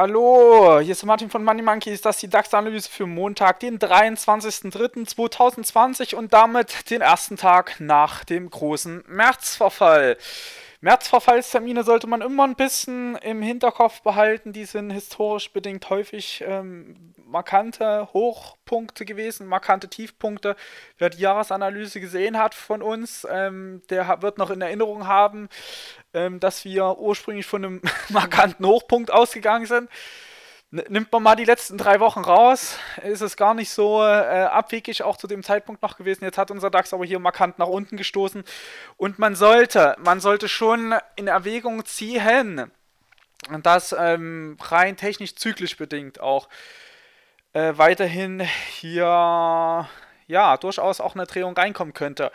hallo, hier ist Martin von Money Monkey. Ist das die DAX-Analyse für Montag, den 23.03.2020 und damit den ersten Tag nach dem großen Märzverfall? Märzverfallstermine sollte man immer ein bisschen im Hinterkopf behalten. Die sind historisch bedingt häufig ähm, markante Hochpunkte gewesen, markante Tiefpunkte. Wer die Jahresanalyse gesehen hat von uns, ähm, der wird noch in Erinnerung haben, ähm, dass wir ursprünglich von einem markanten Hochpunkt ausgegangen sind. N nimmt man mal die letzten drei Wochen raus, ist es gar nicht so äh, abwegig auch zu dem Zeitpunkt noch gewesen. Jetzt hat unser DAX aber hier markant nach unten gestoßen. Und man sollte, man sollte schon in Erwägung ziehen, dass ähm, rein technisch zyklisch bedingt auch äh, weiterhin hier ja, durchaus auch eine Drehung reinkommen könnte.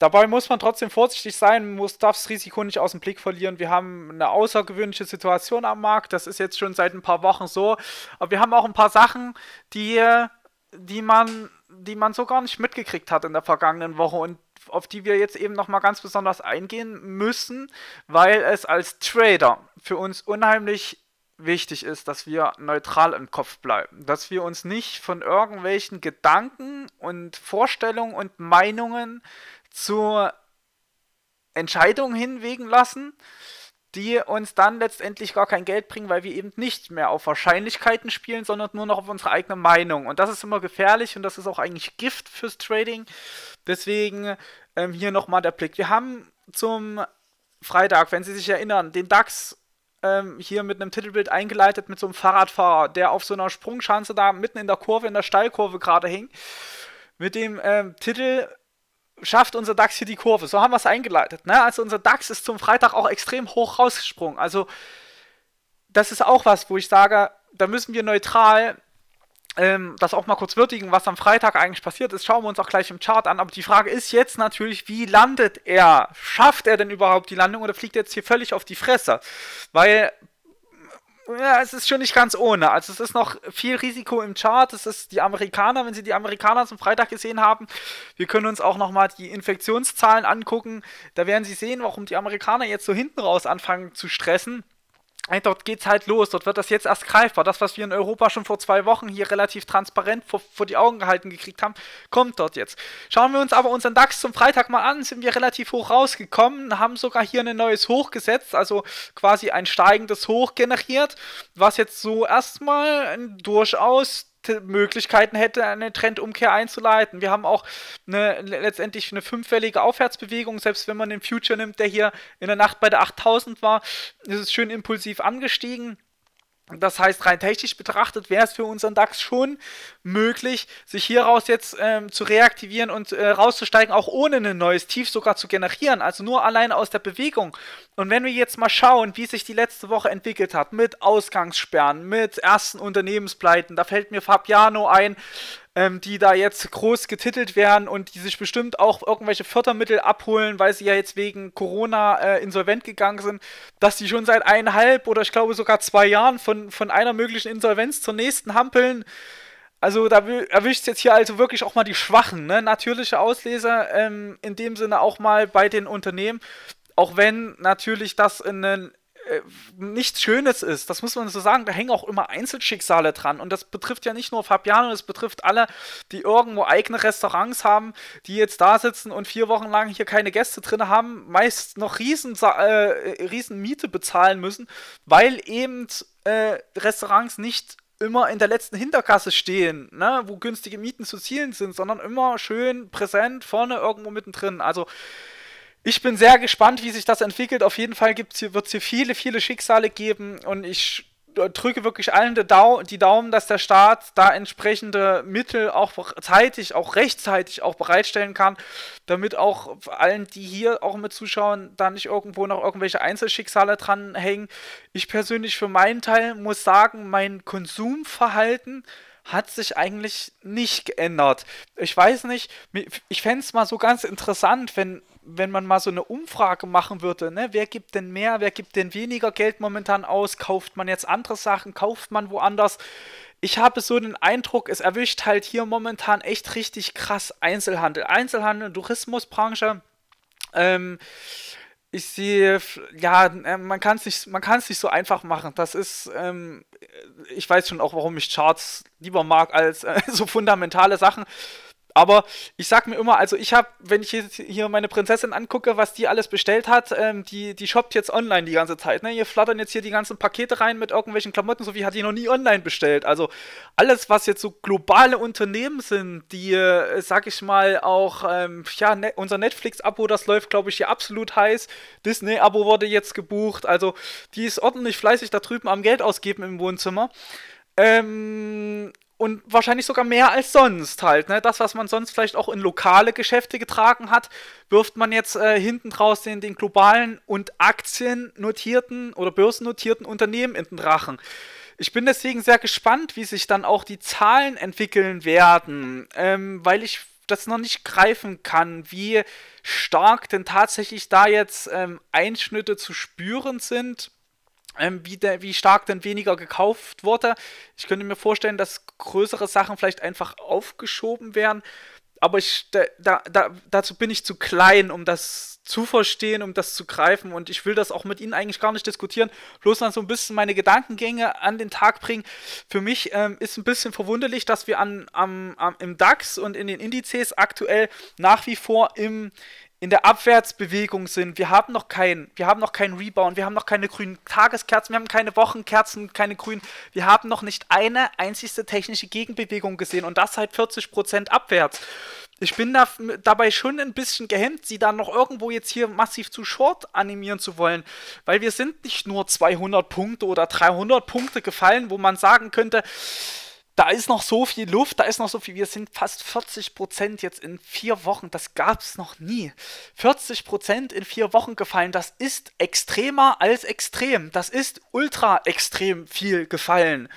Dabei muss man trotzdem vorsichtig sein, muss, das Risiko nicht aus dem Blick verlieren. Wir haben eine außergewöhnliche Situation am Markt, das ist jetzt schon seit ein paar Wochen so. Aber wir haben auch ein paar Sachen, die, die, man, die man so gar nicht mitgekriegt hat in der vergangenen Woche und auf die wir jetzt eben nochmal ganz besonders eingehen müssen, weil es als Trader für uns unheimlich wichtig ist, dass wir neutral im Kopf bleiben, dass wir uns nicht von irgendwelchen Gedanken und Vorstellungen und Meinungen zur Entscheidung hinwegen lassen, die uns dann letztendlich gar kein Geld bringen, weil wir eben nicht mehr auf Wahrscheinlichkeiten spielen, sondern nur noch auf unsere eigene Meinung. Und das ist immer gefährlich und das ist auch eigentlich Gift fürs Trading. Deswegen ähm, hier nochmal der Blick. Wir haben zum Freitag, wenn Sie sich erinnern, den DAX ähm, hier mit einem Titelbild eingeleitet mit so einem Fahrradfahrer, der auf so einer Sprungschanze da mitten in der Kurve, in der Steilkurve gerade hing. Mit dem ähm, Titel schafft unser DAX hier die Kurve. So haben wir es eingeleitet. Ne? Also unser DAX ist zum Freitag auch extrem hoch rausgesprungen. Also das ist auch was, wo ich sage, da müssen wir neutral ähm, das auch mal kurz würdigen, was am Freitag eigentlich passiert ist. Schauen wir uns auch gleich im Chart an. Aber die Frage ist jetzt natürlich, wie landet er? Schafft er denn überhaupt die Landung oder fliegt er jetzt hier völlig auf die Fresse? Weil ja, es ist schon nicht ganz ohne. Also es ist noch viel Risiko im Chart. Es ist die Amerikaner, wenn Sie die Amerikaner zum Freitag gesehen haben, wir können uns auch nochmal die Infektionszahlen angucken. Da werden Sie sehen, warum die Amerikaner jetzt so hinten raus anfangen zu stressen dort geht's halt los, dort wird das jetzt erst greifbar. Das, was wir in Europa schon vor zwei Wochen hier relativ transparent vor, vor, die Augen gehalten gekriegt haben, kommt dort jetzt. Schauen wir uns aber unseren DAX zum Freitag mal an, sind wir relativ hoch rausgekommen, haben sogar hier ein neues Hoch gesetzt, also quasi ein steigendes Hoch generiert, was jetzt so erstmal durchaus Möglichkeiten hätte, eine Trendumkehr einzuleiten. Wir haben auch eine, letztendlich eine fünffällige Aufwärtsbewegung, selbst wenn man den Future nimmt, der hier in der Nacht bei der 8000 war, ist es schön impulsiv angestiegen. Das heißt, rein technisch betrachtet wäre es für unseren DAX schon möglich, sich hieraus jetzt ähm, zu reaktivieren und äh, rauszusteigen, auch ohne ein neues Tief sogar zu generieren, also nur allein aus der Bewegung. Und wenn wir jetzt mal schauen, wie sich die letzte Woche entwickelt hat, mit Ausgangssperren, mit ersten Unternehmenspleiten, da fällt mir Fabiano ein, ähm, die da jetzt groß getitelt werden und die sich bestimmt auch irgendwelche Fördermittel abholen, weil sie ja jetzt wegen Corona äh, insolvent gegangen sind, dass die schon seit eineinhalb oder ich glaube sogar zwei Jahren von, von einer möglichen Insolvenz zur nächsten hampeln. Also da erwischt jetzt hier also wirklich auch mal die Schwachen, ne? Natürliche Ausleser ähm, in dem Sinne auch mal bei den Unternehmen, auch wenn natürlich das in, äh, nichts Schönes ist. Das muss man so sagen. Da hängen auch immer Einzelschicksale dran. Und das betrifft ja nicht nur Fabiano, das betrifft alle, die irgendwo eigene Restaurants haben, die jetzt da sitzen und vier Wochen lang hier keine Gäste drin haben, meist noch riesen, äh, riesen Miete bezahlen müssen, weil eben äh, Restaurants nicht immer in der letzten Hinterkasse stehen, ne, wo günstige Mieten zu zielen sind, sondern immer schön präsent vorne irgendwo mittendrin. Also ich bin sehr gespannt, wie sich das entwickelt. Auf jeden Fall wird es hier viele, viele Schicksale geben und ich drücke wirklich allen die Daumen, dass der Staat da entsprechende Mittel auch zeitig, auch rechtzeitig auch bereitstellen kann, damit auch allen, die hier auch mit zuschauen, da nicht irgendwo noch irgendwelche Einzelschicksale dranhängen. Ich persönlich für meinen Teil muss sagen, mein Konsumverhalten hat sich eigentlich nicht geändert. Ich weiß nicht, ich fände es mal so ganz interessant, wenn, wenn man mal so eine Umfrage machen würde, ne? wer gibt denn mehr, wer gibt denn weniger Geld momentan aus, kauft man jetzt andere Sachen, kauft man woanders. Ich habe so den Eindruck, es erwischt halt hier momentan echt richtig krass Einzelhandel. Einzelhandel, Tourismusbranche. Ähm, ich sehe, ja, äh, man kann es nicht, man kann es nicht so einfach machen. Das ist, ähm, ich weiß schon auch, warum ich Charts lieber mag als äh, so fundamentale Sachen. Aber ich sag mir immer, also ich habe, wenn ich jetzt hier meine Prinzessin angucke, was die alles bestellt hat, ähm, die, die shoppt jetzt online die ganze Zeit. Ne? Hier flattern jetzt hier die ganzen Pakete rein mit irgendwelchen Klamotten, so wie hat die noch nie online bestellt. Also alles, was jetzt so globale Unternehmen sind, die, äh, sag ich mal, auch, ähm, ja, ne unser Netflix-Abo, das läuft, glaube ich, hier absolut heiß. Disney-Abo wurde jetzt gebucht. Also die ist ordentlich fleißig da drüben am Geld ausgeben im Wohnzimmer. Ähm, und wahrscheinlich sogar mehr als sonst halt. Ne? Das, was man sonst vielleicht auch in lokale Geschäfte getragen hat, wirft man jetzt äh, hinten draus den, den globalen und aktiennotierten oder börsennotierten Unternehmen in den Drachen. Ich bin deswegen sehr gespannt, wie sich dann auch die Zahlen entwickeln werden, ähm, weil ich das noch nicht greifen kann, wie stark denn tatsächlich da jetzt ähm, Einschnitte zu spüren sind ähm, wie, der, wie stark denn weniger gekauft wurde. Ich könnte mir vorstellen, dass größere Sachen vielleicht einfach aufgeschoben werden. Aber ich, da, da, dazu bin ich zu klein, um das zu verstehen, um das zu greifen. Und ich will das auch mit Ihnen eigentlich gar nicht diskutieren, bloß dann so ein bisschen meine Gedankengänge an den Tag bringen. Für mich ähm, ist ein bisschen verwunderlich, dass wir an, am, am, im DAX und in den Indizes aktuell nach wie vor im, in der Abwärtsbewegung sind. Wir haben noch keinen, wir haben noch keinen Rebound, wir haben noch keine grünen Tageskerzen, wir haben keine Wochenkerzen, keine grünen. Wir haben noch nicht eine einzigste technische Gegenbewegung gesehen und das halt 40% abwärts. Ich bin da, dabei schon ein bisschen gehemmt, sie dann noch irgendwo jetzt hier massiv zu short animieren zu wollen, weil wir sind nicht nur 200 Punkte oder 300 Punkte gefallen, wo man sagen könnte, da ist noch so viel Luft, da ist noch so viel. Wir sind fast 40 Prozent jetzt in vier Wochen. Das gab es noch nie. 40 Prozent in vier Wochen gefallen. Das ist extremer als extrem. Das ist ultra extrem viel gefallen.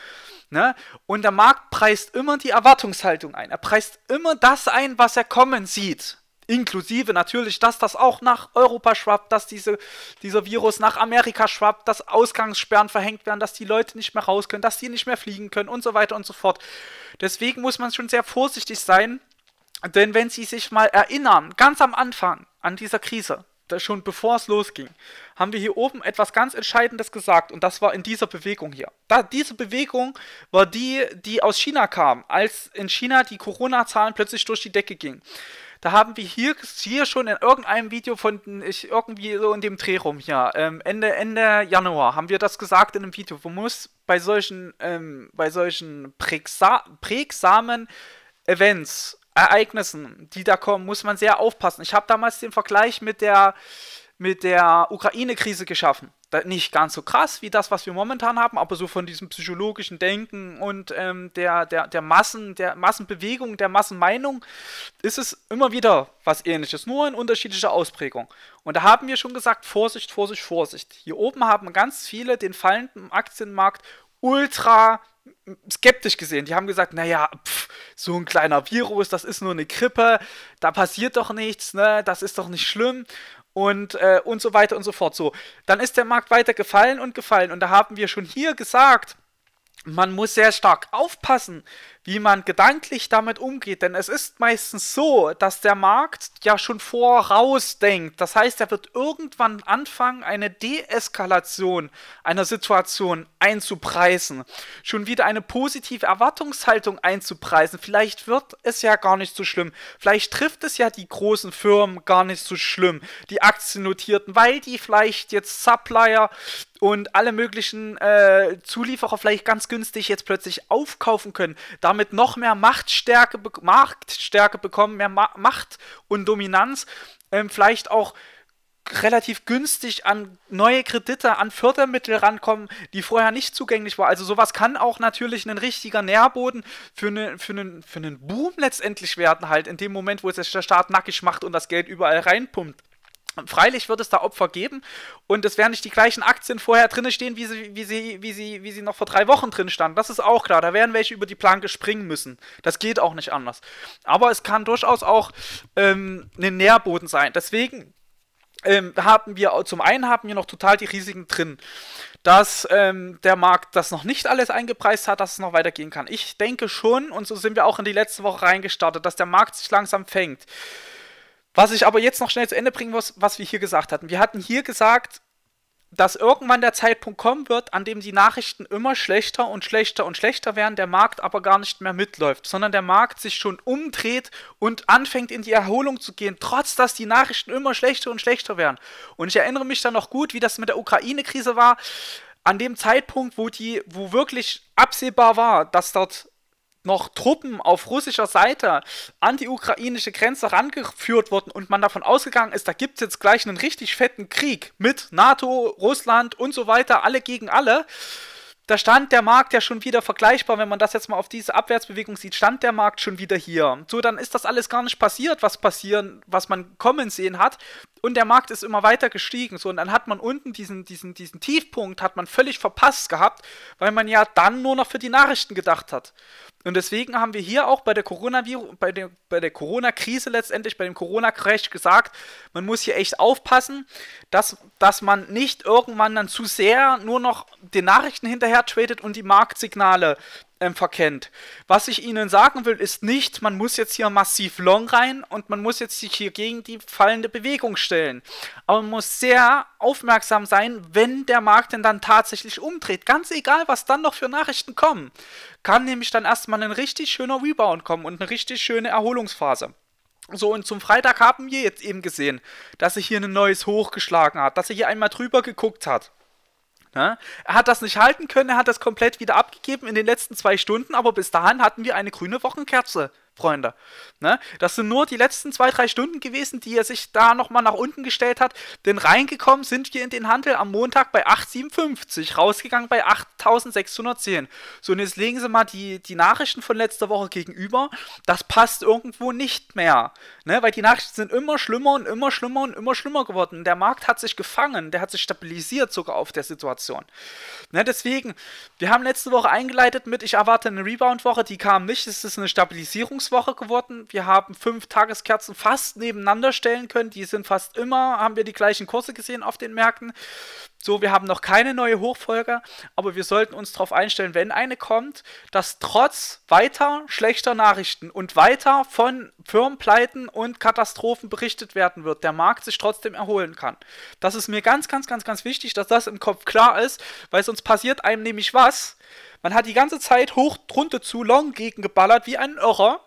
Ne? Und der Markt preist immer die Erwartungshaltung ein. Er preist immer das ein, was er kommen sieht. Inklusive natürlich, dass das auch nach Europa schwappt, dass diese, dieser Virus nach Amerika schwappt, dass Ausgangssperren verhängt werden, dass die Leute nicht mehr raus können, dass die nicht mehr fliegen können und so weiter und so fort. Deswegen muss man schon sehr vorsichtig sein, denn wenn Sie sich mal erinnern, ganz am Anfang an dieser Krise, schon bevor es losging, haben wir hier oben etwas ganz Entscheidendes gesagt und das war in dieser Bewegung hier. Da, diese Bewegung war die, die aus China kam, als in China die Corona-Zahlen plötzlich durch die Decke gingen. Da haben wir hier, hier schon in irgendeinem Video von ich, irgendwie so in dem Dreh rum hier, ähm, Ende, Ende Januar haben wir das gesagt in einem Video. Man muss bei solchen, ähm, bei solchen prägsa prägsamen Events, Ereignissen, die da kommen, muss man sehr aufpassen. Ich habe damals den Vergleich mit der, mit der Ukraine-Krise geschaffen nicht ganz so krass wie das, was wir momentan haben, aber so von diesem psychologischen Denken und ähm, der, der, der Massen, der Massenbewegung, der Massenmeinung, ist es immer wieder was ähnliches, nur in unterschiedlicher Ausprägung. Und da haben wir schon gesagt, Vorsicht, Vorsicht, Vorsicht. Hier oben haben ganz viele den fallenden Aktienmarkt ultra skeptisch gesehen. Die haben gesagt, naja, pff, so ein kleiner Virus, das ist nur eine Grippe, da passiert doch nichts, ne, das ist doch nicht schlimm und, äh, und so weiter und so fort. So, dann ist der Markt weiter gefallen und gefallen. Und da haben wir schon hier gesagt, man muss sehr stark aufpassen, wie man gedanklich damit umgeht. Denn es ist meistens so, dass der Markt ja schon vorausdenkt. Das heißt, er wird irgendwann anfangen, eine Deeskalation einer Situation einzupreisen. Schon wieder eine positive Erwartungshaltung einzupreisen. Vielleicht wird es ja gar nicht so schlimm. Vielleicht trifft es ja die großen Firmen gar nicht so schlimm. Die Aktiennotierten, weil die vielleicht jetzt Supplier und alle möglichen äh, Zulieferer vielleicht ganz günstig jetzt plötzlich aufkaufen können. Da damit noch mehr Machtstärke, Marktstärke bekommen, mehr Ma Macht und Dominanz, ähm, vielleicht auch relativ günstig an neue Kredite, an Fördermittel rankommen, die vorher nicht zugänglich waren. Also sowas kann auch natürlich ein richtiger Nährboden für, eine, für, einen, für einen Boom letztendlich werden, halt in dem Moment, wo es der Staat nackig macht und das Geld überall reinpumpt. Freilich wird es da Opfer geben und es werden nicht die gleichen Aktien vorher drin stehen, wie sie, wie, sie, wie, sie, wie sie noch vor drei Wochen drin standen. Das ist auch klar. Da werden welche über die Planke springen müssen. Das geht auch nicht anders. Aber es kann durchaus auch ähm, ein ne Nährboden sein. Deswegen ähm, haben wir zum einen haben wir noch total die Risiken drin, dass ähm, der Markt das noch nicht alles eingepreist hat, dass es noch weitergehen kann. Ich denke schon, und so sind wir auch in die letzte Woche reingestartet, dass der Markt sich langsam fängt. Was ich aber jetzt noch schnell zu Ende bringen muss, was wir hier gesagt hatten. Wir hatten hier gesagt, dass irgendwann der Zeitpunkt kommen wird, an dem die Nachrichten immer schlechter und schlechter und schlechter werden, der Markt aber gar nicht mehr mitläuft, sondern der Markt sich schon umdreht und anfängt in die Erholung zu gehen, trotz dass die Nachrichten immer schlechter und schlechter werden. Und ich erinnere mich dann noch gut, wie das mit der Ukraine-Krise war, an dem Zeitpunkt, wo die, wo wirklich absehbar war, dass dort noch Truppen auf russischer Seite an die ukrainische Grenze herangeführt wurden und man davon ausgegangen ist, da gibt es jetzt gleich einen richtig fetten Krieg mit NATO, Russland und so weiter, alle gegen alle. Da stand der Markt ja schon wieder vergleichbar, wenn man das jetzt mal auf diese Abwärtsbewegung sieht, stand der Markt schon wieder hier. So, dann ist das alles gar nicht passiert, was passieren, was man kommen sehen hat. Und der Markt ist immer weiter gestiegen. So, und dann hat man unten diesen, diesen, diesen Tiefpunkt, hat man völlig verpasst gehabt, weil man ja dann nur noch für die Nachrichten gedacht hat. Und deswegen haben wir hier auch bei der Corona-Krise bei der, bei der Corona letztendlich, bei dem Corona-Crash gesagt, man muss hier echt aufpassen, dass, dass man nicht irgendwann dann zu sehr nur noch den Nachrichten hinterher tradet und die Marktsignale ähm, verkennt. Was ich Ihnen sagen will, ist nicht, man muss jetzt hier massiv long rein und man muss jetzt sich hier gegen die fallende Bewegung stellen. Aber man muss sehr aufmerksam sein, wenn der Markt denn dann tatsächlich umdreht. Ganz egal, was dann noch für Nachrichten kommen. Kann nämlich dann erstmal ein richtig schöner Rebound kommen und eine richtig schöne Erholungsphase. So, und zum Freitag haben wir jetzt eben gesehen, dass er hier ein neues Hoch geschlagen hat, dass er hier einmal drüber geguckt hat. Ne? Er hat das nicht halten können, er hat das komplett wieder abgegeben in den letzten zwei Stunden, aber bis dahin hatten wir eine grüne Wochenkerze. Freunde. Ne? Das sind nur die letzten zwei, drei Stunden gewesen, die er sich da nochmal nach unten gestellt hat. Denn reingekommen sind wir in den Handel am Montag bei 8,57, rausgegangen bei 8.610. So, und jetzt legen Sie mal die, die Nachrichten von letzter Woche gegenüber. Das passt irgendwo nicht mehr. Ne? Weil die Nachrichten sind immer schlimmer und immer schlimmer und immer schlimmer geworden. Der Markt hat sich gefangen, der hat sich stabilisiert sogar auf der Situation. Ne? Deswegen, wir haben letzte Woche eingeleitet mit, ich erwarte eine Rebound-Woche, die kam nicht. Es ist eine Stabilisierung. Übungswoche geworden. Wir haben fünf Tageskerzen fast nebeneinander stellen können. Die sind fast immer, haben wir die gleichen Kurse gesehen auf den Märkten. So, wir haben noch keine neue Hochfolge, aber wir sollten uns darauf einstellen, wenn eine kommt, dass trotz weiter schlechter Nachrichten und weiter von Firmenpleiten und Katastrophen berichtet werden wird, der Markt sich trotzdem erholen kann. Das ist mir ganz, ganz, ganz, ganz wichtig, dass das im Kopf klar ist, weil sonst passiert einem nämlich was, man hat die ganze Zeit hoch, drunter zu Long gegen geballert wie ein Irrer.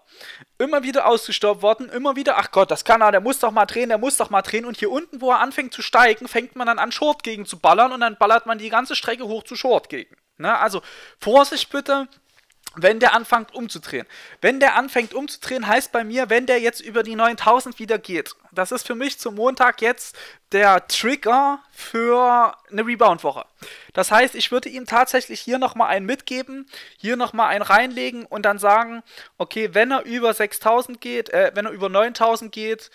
Immer wieder ausgestorben worden, immer wieder, ach Gott, das kann er, der muss doch mal drehen, der muss doch mal drehen. Und hier unten, wo er anfängt zu steigen, fängt man dann an, Short gegen zu ballern und dann ballert man die ganze Strecke hoch zu Short gegen. Ne? Also Vorsicht bitte, wenn der anfängt umzudrehen. Wenn der anfängt umzudrehen, heißt bei mir, wenn der jetzt über die 9000 wieder geht. Das ist für mich zum Montag jetzt der Trigger für eine Rebound-Woche. Das heißt, ich würde ihm tatsächlich hier nochmal einen mitgeben, hier nochmal einen reinlegen und dann sagen, okay, wenn er über 6000 geht, äh, wenn er über 9000 geht,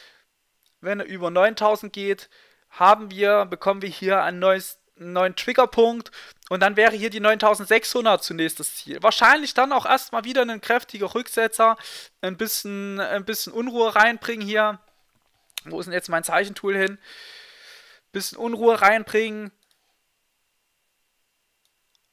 wenn er über 9000 geht, haben wir, bekommen wir hier ein neues einen neuen Triggerpunkt und dann wäre hier die 9600 zunächst das Ziel. Wahrscheinlich dann auch erstmal wieder ein kräftiger Rücksetzer, ein bisschen, ein bisschen Unruhe reinbringen hier. Wo ist denn jetzt mein Zeichentool hin? Bisschen Unruhe reinbringen,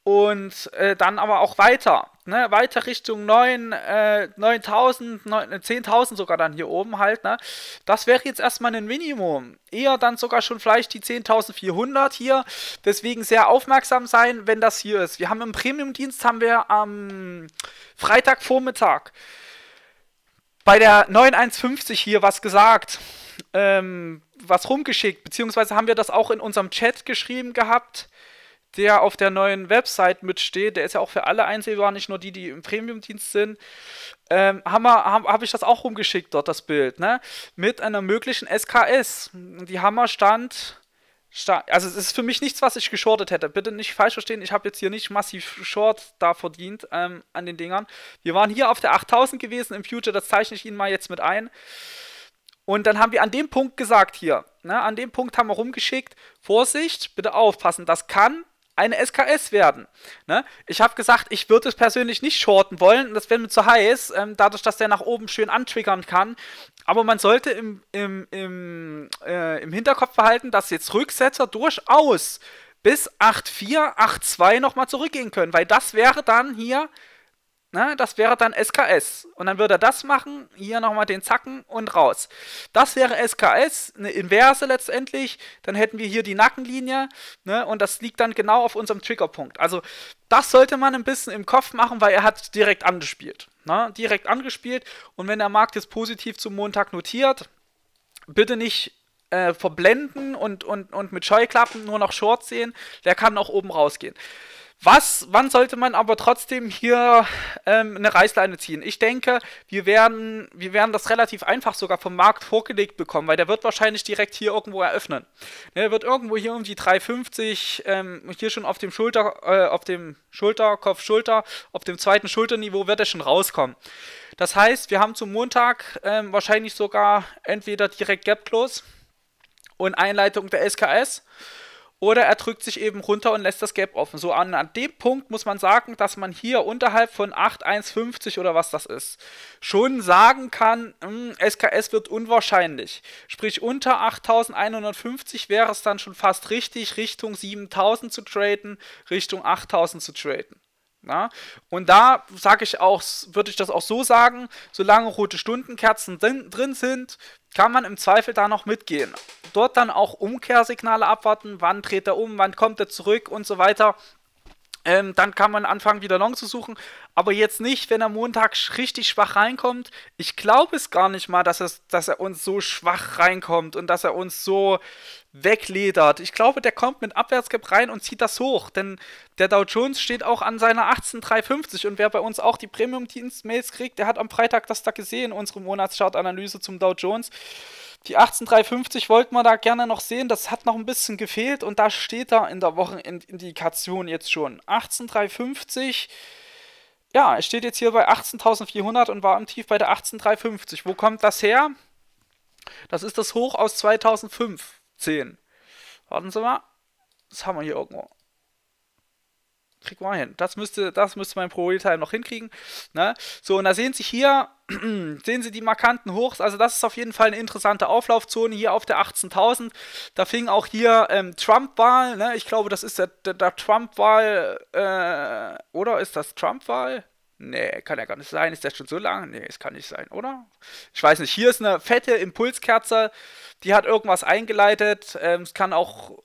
und äh, dann aber auch weiter, ne, weiter Richtung 9, äh, 9000, 10.000 äh, sogar dann hier oben halt, ne, das wäre jetzt erstmal ein Minimum, eher dann sogar schon vielleicht die 10.400 hier, deswegen sehr aufmerksam sein, wenn das hier ist. Wir haben im Premium-Dienst, haben wir am Freitagvormittag bei der 9150 hier was gesagt, ähm, was rumgeschickt, beziehungsweise haben wir das auch in unserem Chat geschrieben gehabt, der auf der neuen Website mitsteht, der ist ja auch für alle einsehbar, nicht nur die, die im Premium-Dienst sind, ähm, habe hab ich das auch rumgeschickt, dort das Bild, ne? Mit einer möglichen SKS. Die Hammer stand, stand. Also es ist für mich nichts, was ich geschortet hätte. Bitte nicht falsch verstehen, ich habe jetzt hier nicht massiv Short da verdient ähm, an den Dingern. Wir waren hier auf der 8000 gewesen im Future, das zeichne ich Ihnen mal jetzt mit ein. Und dann haben wir an dem Punkt gesagt hier, ne, an dem Punkt haben wir rumgeschickt, Vorsicht, bitte aufpassen, das kann eine SKS werden. Ne? Ich habe gesagt, ich würde es persönlich nicht shorten wollen, das wäre mir zu heiß, ähm, dadurch, dass der nach oben schön antriggern kann. Aber man sollte im, im, im, äh, im Hinterkopf behalten, dass jetzt Rücksetzer durchaus bis 8,4, 8,2 nochmal zurückgehen können, weil das wäre dann hier Ne, das wäre dann SKS. Und dann würde er das machen, hier nochmal den Zacken und raus. Das wäre SKS, eine Inverse letztendlich. Dann hätten wir hier die Nackenlinie ne, und das liegt dann genau auf unserem Triggerpunkt. Also das sollte man ein bisschen im Kopf machen, weil er hat direkt angespielt. Ne, direkt angespielt und wenn der Markt jetzt positiv zum Montag notiert, bitte nicht äh, verblenden und, und, und mit Scheuklappen nur noch Short sehen, der kann auch oben rausgehen. Was, wann sollte man aber trotzdem hier ähm, eine Reißleine ziehen? Ich denke, wir werden, wir werden das relativ einfach sogar vom Markt vorgelegt bekommen, weil der wird wahrscheinlich direkt hier irgendwo eröffnen. Der ne, wird irgendwo hier um die 3,50, ähm, hier schon auf dem Schulter, äh, auf dem Schulter, Kopf, Schulter, auf dem zweiten Schulterniveau wird er schon rauskommen. Das heißt, wir haben zum Montag ähm, wahrscheinlich sogar entweder direkt Gap Close und Einleitung der SKS oder er drückt sich eben runter und lässt das Gap offen. So an, an dem Punkt muss man sagen, dass man hier unterhalb von 8,150 oder was das ist, schon sagen kann, mh, hm, SKS wird unwahrscheinlich. Sprich, unter 8.150 wäre es dann schon fast richtig, Richtung 7.000 zu traden, Richtung 8.000 zu traden. Na? Und da sage ich auch, würde ich das auch so sagen, solange rote Stundenkerzen drin sind, kann man im Zweifel da noch mitgehen. Dort dann auch Umkehrsignale abwarten, wann dreht er um, wann kommt er zurück und so weiter. Ähm, dann kann man anfangen, wieder Long zu suchen. Aber jetzt nicht, wenn er Montag richtig schwach reinkommt. Ich glaube es gar nicht mal, dass, es, dass er uns so schwach reinkommt und dass er uns so wegledert. Ich glaube, der kommt mit Abwärtsgap rein und zieht das hoch. Denn der Dow Jones steht auch an seiner 18,350. Und wer bei uns auch die Premium-Dienst-Mails kriegt, der hat am Freitag das da gesehen, unsere Monatschart-Analyse zum Dow Jones. Die 18350 wollten wir da gerne noch sehen, das hat noch ein bisschen gefehlt und da steht da in der Wochenindikation jetzt schon. 18350, ja, es steht jetzt hier bei 18.400 und war im Tief bei der 18350. Wo kommt das her? Das ist das Hoch aus 2015. Warten Sie mal, das haben wir hier irgendwo kriegt man hin. Das müsste, das müsste mein Pro-Real-Time noch hinkriegen. Ne? So, und da sehen Sie hier, sehen Sie die markanten Hochs. Also das ist auf jeden Fall eine interessante Auflaufzone hier auf der 18.000. Da fing auch hier ähm, Trump-Wahl. Ne? Ich glaube, das ist der, der, der Trump-Wahl, äh, oder ist das Trump-Wahl? Nee, kann ja gar nicht sein. Ist der schon so lang? Nee, es kann nicht sein, oder? Ich weiß nicht. Hier ist eine fette Impulskerze. Die hat irgendwas eingeleitet. Ähm, es kann auch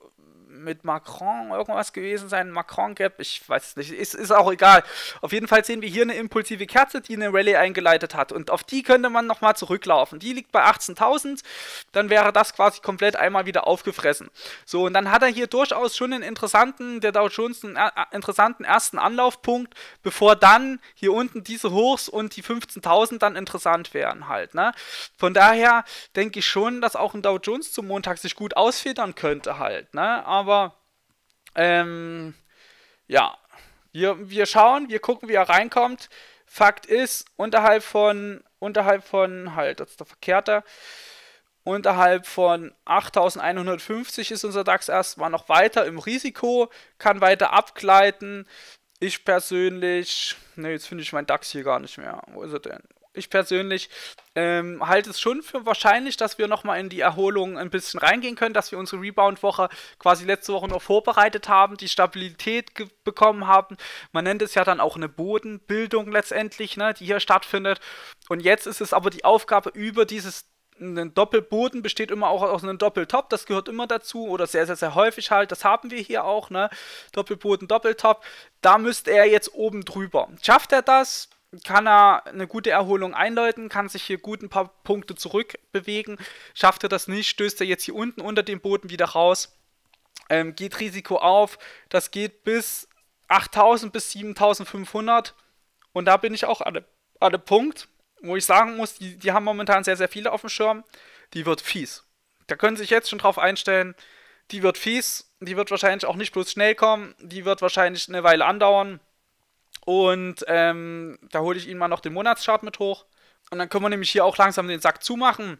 mit Macron irgendwas gewesen sein, Macron-Gap, ich weiß es nicht, ist, ist auch egal. Auf jeden Fall sehen wir hier eine impulsive Kerze, die eine Rallye eingeleitet hat und auf die könnte man nochmal zurücklaufen. Die liegt bei 18.000, dann wäre das quasi komplett einmal wieder aufgefressen. So, und dann hat er hier durchaus schon einen interessanten, der Dow Jones einen äh, äh, interessanten ersten Anlaufpunkt, bevor dann hier unten diese Hochs und die 15.000 dann interessant wären halt, ne? Von daher denke ich schon, dass auch ein Dow Jones zum Montag sich gut ausfedern könnte halt, ne? Aber aber ähm, ja, wir, wir schauen, wir gucken, wie er reinkommt. Fakt ist, unterhalb von, unterhalb von, halt, das ist der Verkehrter, unterhalb von 8150 ist unser DAX erstmal noch weiter im Risiko, kann weiter abgleiten. Ich persönlich, ne, jetzt finde ich meinen DAX hier gar nicht mehr. Wo ist er denn? Ich persönlich ähm, halte es schon für wahrscheinlich, dass wir nochmal in die Erholung ein bisschen reingehen können, dass wir unsere Rebound-Woche quasi letzte Woche noch vorbereitet haben, die Stabilität bekommen haben. Man nennt es ja dann auch eine Bodenbildung letztendlich, ne, die hier stattfindet. Und jetzt ist es aber die Aufgabe, über dieses ein Doppelboden besteht immer auch aus einem Doppeltop, das gehört immer dazu oder sehr, sehr, sehr häufig halt, das haben wir hier auch, ne? Doppelboden, Doppeltop, da müsste er jetzt oben drüber. Schafft er das? kann er eine gute Erholung einläuten, kann sich hier gut ein paar Punkte zurückbewegen. Schafft er das nicht, stößt er jetzt hier unten unter dem Boden wieder raus. Ähm, geht Risiko auf. Das geht bis 8000 bis 7500. Und da bin ich auch an, an einem Punkt, wo ich sagen muss, die, die haben momentan sehr, sehr viele auf dem Schirm. Die wird fies. Da können Sie sich jetzt schon drauf einstellen. Die wird fies. Die wird wahrscheinlich auch nicht bloß schnell kommen. Die wird wahrscheinlich eine Weile andauern. Und ähm, da hole ich Ihnen mal noch den Monatschart mit hoch. Und dann können wir nämlich hier auch langsam den Sack zumachen.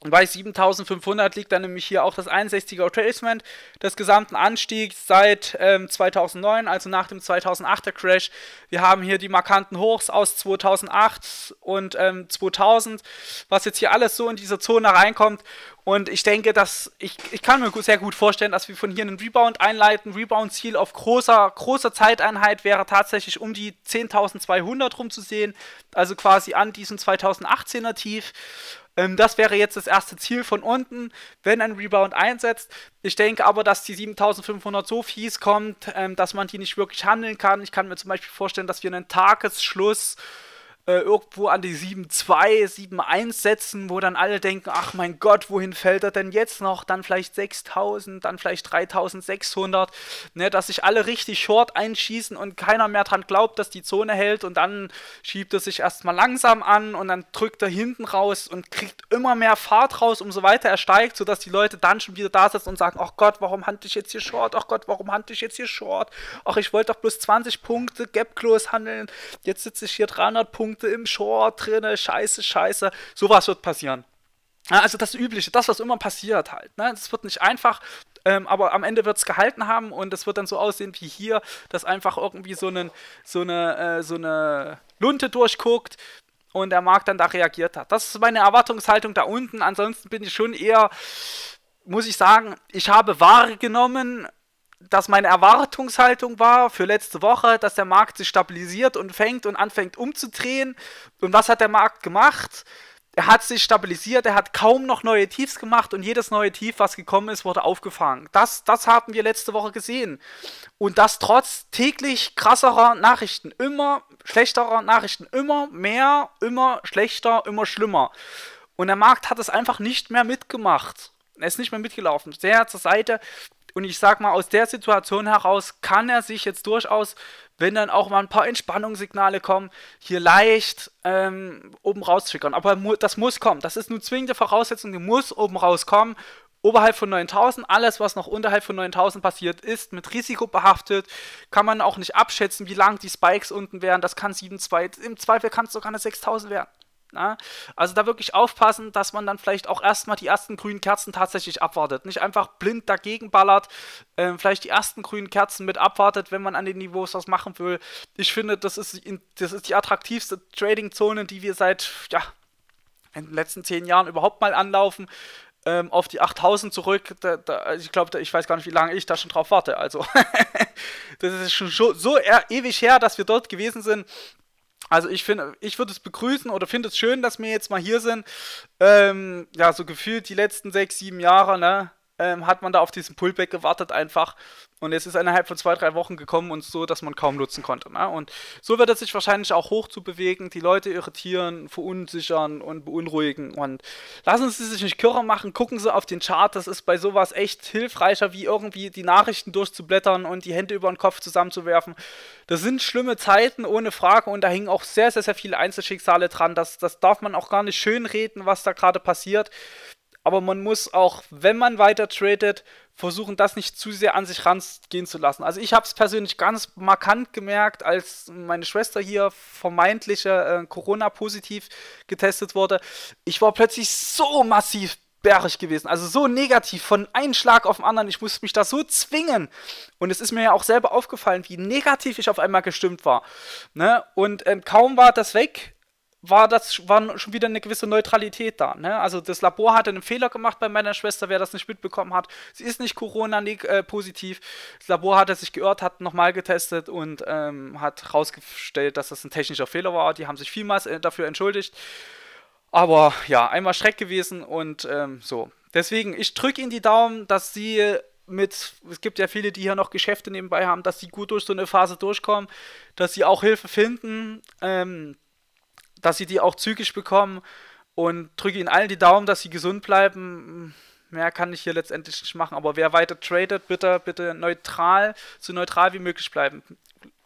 Und bei 7500 liegt dann nämlich hier auch das 61er Retracement des gesamten Anstiegs seit ähm, 2009, also nach dem 2008er Crash. Wir haben hier die markanten Hochs aus 2008 und ähm, 2000, was jetzt hier alles so in diese Zone reinkommt. Und ich denke, dass ich, ich kann mir sehr gut vorstellen, dass wir von hier einen Rebound einleiten. Rebound-Ziel auf großer, großer Zeiteinheit wäre tatsächlich um die 10.200 rumzusehen, also quasi an diesem 2018er Tief. Ähm, das wäre jetzt das erste Ziel von unten, wenn ein Rebound einsetzt. Ich denke aber, dass die 7500 so fies kommt, ähm, dass man die nicht wirklich handeln kann. Ich kann mir zum Beispiel vorstellen, dass wir einen Tagesschluss äh, irgendwo an die 7-2, 7-1 setzen, wo dann alle denken, ach mein Gott, wohin fällt er denn jetzt noch? Dann vielleicht 6000, dann vielleicht 3600, ne, dass sich alle richtig short einschießen und keiner mehr dran glaubt, dass die Zone hält und dann schiebt er sich erstmal langsam an und dann drückt er hinten raus und kriegt immer mehr Fahrt raus, umso weiter er steigt, sodass die Leute dann schon wieder da sitzen und sagen, ach Gott, warum handle ich jetzt hier short? Ach Gott, warum handle ich jetzt hier short? Ach, ich wollte doch bloß 20 Punkte Gap Close handeln, jetzt sitze ich hier 300 Punkte Punkte im Short drinne, scheiße, scheiße. Sowas wird passieren. Also das Übliche, das, was immer passiert halt. Ne? wird nicht einfach, ähm, aber am Ende wird es gehalten haben und es wird dann so aussehen wie hier, dass einfach irgendwie so, einen, so, eine, äh, so eine Lunte durchguckt und der Markt dann da reagiert hat. Das ist meine Erwartungshaltung da unten. Ansonsten bin ich schon eher, muss ich sagen, ich habe wahrgenommen, dass meine Erwartungshaltung war für letzte Woche, dass der Markt sich stabilisiert und fängt und anfängt umzudrehen. Und was hat der Markt gemacht? Er hat sich stabilisiert, er hat kaum noch neue Tiefs gemacht und jedes neue Tief, was gekommen ist, wurde aufgefangen. Das, das haben wir letzte Woche gesehen. Und das trotz täglich krasserer Nachrichten, immer schlechterer Nachrichten, immer mehr, immer schlechter, immer schlimmer. Und der Markt hat es einfach nicht mehr mitgemacht. Er ist nicht mehr mitgelaufen. Sehr zur Seite. Und ich sag mal, aus der Situation heraus kann er sich jetzt durchaus, wenn dann auch mal ein paar Entspannungssignale kommen, hier leicht ähm, oben raustriggern. Aber das muss kommen. Das ist eine zwingende Voraussetzung, die muss oben rauskommen. Oberhalb von 9000, alles, was noch unterhalb von 9000 passiert, ist mit Risiko behaftet. Kann man auch nicht abschätzen, wie lang die Spikes unten wären. Das kann 7,2, im Zweifel kann es sogar eine 6000 werden. Na? Also da wirklich aufpassen, dass man dann vielleicht auch erstmal die ersten grünen Kerzen tatsächlich abwartet. Nicht einfach blind dagegen ballert, äh, vielleicht die ersten grünen Kerzen mit abwartet, wenn man an den Niveaus was machen will. Ich finde, das ist, in, das ist die attraktivste Trading-Zone, die wir seit ja, in den letzten zehn Jahren überhaupt mal anlaufen. Ähm, auf die 8000 zurück, da, da, also ich glaube, ich weiß gar nicht, wie lange ich da schon drauf warte. Also, das ist schon so, so ewig her, dass wir dort gewesen sind. Also ich finde, ich würde es begrüßen oder finde es schön, dass wir jetzt mal hier sind. Ähm, ja, so gefühlt die letzten sechs, sieben Jahre, ne? Ähm, hat man da auf diesen Pullback gewartet einfach. Und es ist innerhalb von zwei, drei Wochen gekommen und so, dass man kaum nutzen konnte. Ne? Und so wird es sich wahrscheinlich auch hoch zu bewegen, die Leute irritieren, verunsichern und beunruhigen. Und lassen Sie sich nicht kürzer machen, gucken Sie auf den Chart. Das ist bei sowas echt hilfreicher, wie irgendwie die Nachrichten durchzublättern und die Hände über den Kopf zusammenzuwerfen. Das sind schlimme Zeiten, ohne Frage. Und da hängen auch sehr, sehr, sehr viele Einzelschicksale dran. Das, das darf man auch gar nicht schönreden, was da gerade passiert. Aber man muss auch, wenn man weiter tradet, versuchen, das nicht zu sehr an sich rangehen zu lassen. Also ich habe es persönlich ganz markant gemerkt, als meine Schwester hier vermeintlich äh, Corona-positiv getestet wurde. Ich war plötzlich so massiv bärig gewesen, also so negativ von einem Schlag auf den anderen. Ich musste mich da so zwingen. Und es ist mir ja auch selber aufgefallen, wie negativ ich auf einmal gestimmt war. Ne? Und ähm, kaum war das weg, war das war schon wieder eine gewisse Neutralität da. Ne? Also das Labor hatte einen Fehler gemacht bei meiner Schwester, wer das nicht mitbekommen hat. Sie ist nicht Corona-positiv. Äh, das Labor hatte sich geirrt, hat nochmal getestet und ähm, hat herausgestellt, dass das ein technischer Fehler war. Die haben sich vielmals äh, dafür entschuldigt. Aber ja, einmal Schreck gewesen und ähm, so. Deswegen, ich drücke Ihnen die Daumen, dass Sie mit, es gibt ja viele, die hier noch Geschäfte nebenbei haben, dass sie gut durch so eine Phase durchkommen, dass sie auch Hilfe finden. Ähm, dass sie die auch zügig bekommen und drücke ihnen allen die Daumen, dass sie gesund bleiben. Mehr kann ich hier letztendlich nicht machen, aber wer weiter tradet, bitte, bitte neutral, so neutral wie möglich bleiben.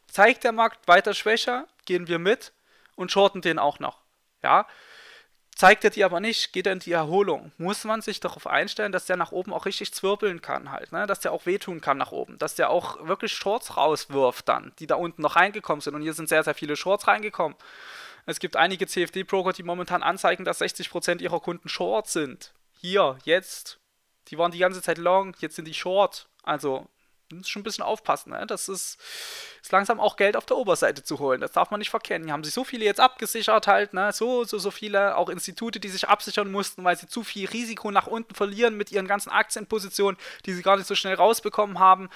Zeigt der Markt weiter schwächer, gehen wir mit und shorten den auch noch. Ja, zeigt er die aber nicht, geht er in die Erholung. Muss man sich darauf einstellen, dass der nach oben auch richtig zwirbeln kann halt, ne? dass der auch wehtun kann nach oben, dass der auch wirklich Shorts rauswirft dann, die da unten noch reingekommen sind. Und hier sind sehr, sehr viele Shorts reingekommen. Es gibt einige CFD-Broker, die momentan anzeigen, dass 60% ihrer Kunden short sind. Hier, jetzt. Die waren die ganze Zeit long, jetzt sind die short. Also muss schon ein bisschen aufpassen. Ne? Das ist, ist langsam auch Geld auf der Oberseite zu holen. Das darf man nicht verkennen. Hier haben sich so viele jetzt abgesichert halt. Ne? So, so, so viele. Auch Institute, die sich absichern mussten, weil sie zu viel Risiko nach unten verlieren mit ihren ganzen Aktienpositionen, die sie gar nicht so schnell rausbekommen haben.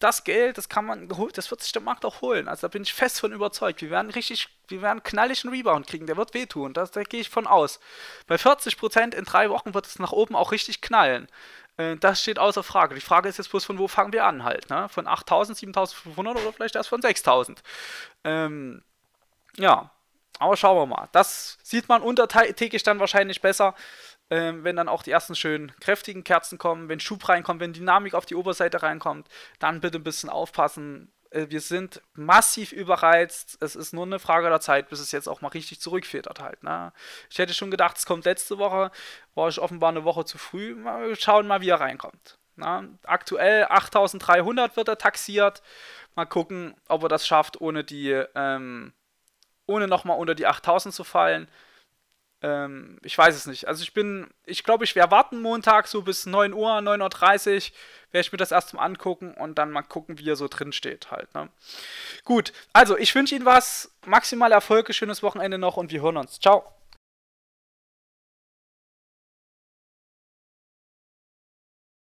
Das Geld, das kann man, das wird sich der Markt auch holen. Also da bin ich fest von überzeugt. Wir werden richtig, wir werden knallig einen Rebound kriegen. Der wird wehtun. Das, da gehe ich von aus. Bei 40% in drei Wochen wird es nach oben auch richtig knallen. Äh, das steht außer Frage. Die Frage ist jetzt bloß, von wo fangen wir an halt? Ne? Von 8000, 7500 oder vielleicht erst von 6000? Ähm, ja, aber schauen wir mal. Das sieht man untertägig dann wahrscheinlich besser, ähm, wenn dann auch die ersten schönen kräftigen Kerzen kommen, wenn Schub reinkommt, wenn Dynamik auf die Oberseite reinkommt. Dann bitte ein bisschen aufpassen. Äh, wir sind massiv überreizt. Es ist nur eine Frage der Zeit, bis es jetzt auch mal richtig zurückfedert halt. Ne? Ich hätte schon gedacht, es kommt letzte Woche. War ich offenbar eine Woche zu früh. Mal schauen mal, wie er reinkommt. Ne? Aktuell 8300 wird er taxiert. Mal gucken, ob er das schafft, ohne die, ähm, ohne nochmal unter die 8000 zu fallen. Ähm, ich weiß es nicht. Also ich bin, ich glaube, ich werde warten Montag so bis 9 Uhr, 9.30 Uhr, werde ich mir das erstmal angucken und dann mal gucken, wie er so drin steht halt. Ne? Gut, also ich wünsche Ihnen was, maximal Erfolge, schönes Wochenende noch und wir hören uns. Ciao.